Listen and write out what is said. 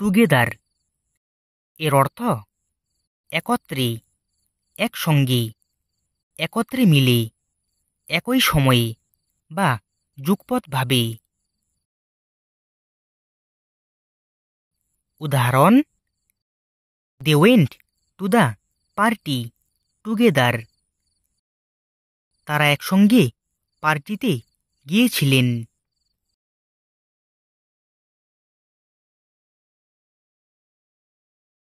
together এর অর্থ একত্রে একসঙ্গে একত্রে মিলে একই সময়ে বা যুগপথভাবে উদাহরণ they went to the party together তারা একসঙ্গে পার্টিতে গিয়েছিলেন